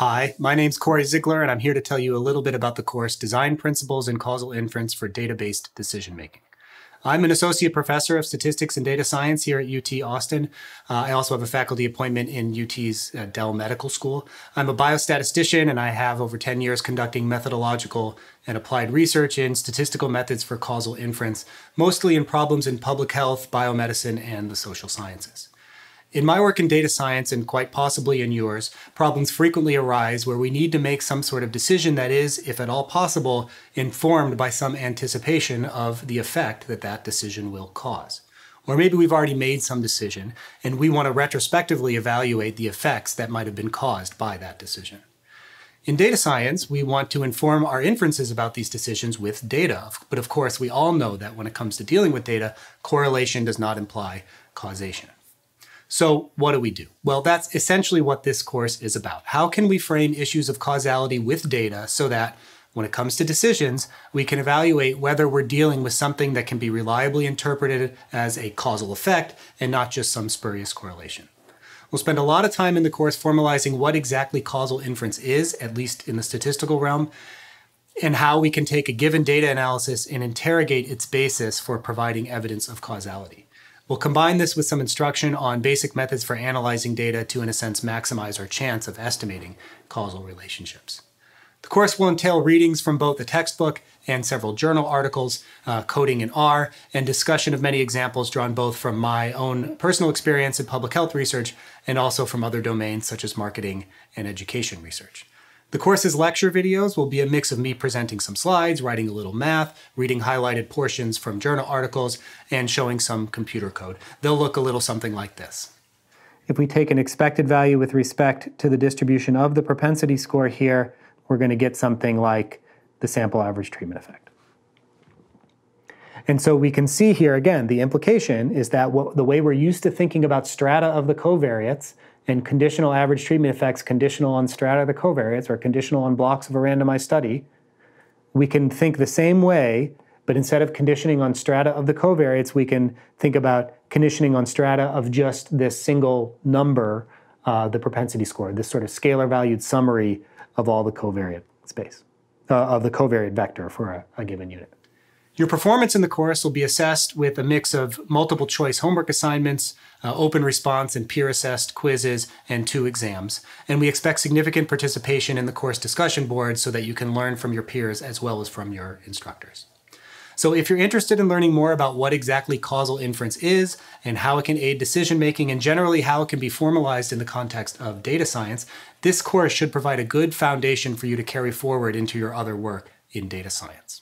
Hi, my name's Corey Ziegler, and I'm here to tell you a little bit about the course Design Principles and Causal Inference for Data-Based Decision Making. I'm an associate professor of statistics and data science here at UT Austin. Uh, I also have a faculty appointment in UT's uh, Dell Medical School. I'm a biostatistician and I have over 10 years conducting methodological and applied research in statistical methods for causal inference, mostly in problems in public health, biomedicine, and the social sciences. In my work in data science, and quite possibly in yours, problems frequently arise where we need to make some sort of decision that is, if at all possible, informed by some anticipation of the effect that that decision will cause. Or maybe we've already made some decision, and we want to retrospectively evaluate the effects that might have been caused by that decision. In data science, we want to inform our inferences about these decisions with data, but of course, we all know that when it comes to dealing with data, correlation does not imply causation. So, what do we do? Well, that's essentially what this course is about. How can we frame issues of causality with data so that when it comes to decisions, we can evaluate whether we're dealing with something that can be reliably interpreted as a causal effect and not just some spurious correlation. We'll spend a lot of time in the course formalizing what exactly causal inference is, at least in the statistical realm, and how we can take a given data analysis and interrogate its basis for providing evidence of causality. We'll combine this with some instruction on basic methods for analyzing data to, in a sense, maximize our chance of estimating causal relationships. The course will entail readings from both the textbook and several journal articles, uh, coding in R, and discussion of many examples drawn both from my own personal experience in public health research and also from other domains such as marketing and education research. The course's lecture videos will be a mix of me presenting some slides, writing a little math, reading highlighted portions from journal articles, and showing some computer code. They'll look a little something like this. If we take an expected value with respect to the distribution of the propensity score here, we're going to get something like the sample average treatment effect. And so we can see here again, the implication is that what, the way we're used to thinking about strata of the covariates and conditional average treatment effects conditional on strata of the covariates or conditional on blocks of a randomized study. We can think the same way, but instead of conditioning on strata of the covariates, we can think about conditioning on strata of just this single number, uh, the propensity score, this sort of scalar valued summary of all the covariate space, uh, of the covariate vector for a, a given unit. Your performance in the course will be assessed with a mix of multiple choice homework assignments, uh, open response and peer assessed quizzes, and two exams. And we expect significant participation in the course discussion board so that you can learn from your peers as well as from your instructors. So if you're interested in learning more about what exactly causal inference is and how it can aid decision making and generally how it can be formalized in the context of data science, this course should provide a good foundation for you to carry forward into your other work in data science.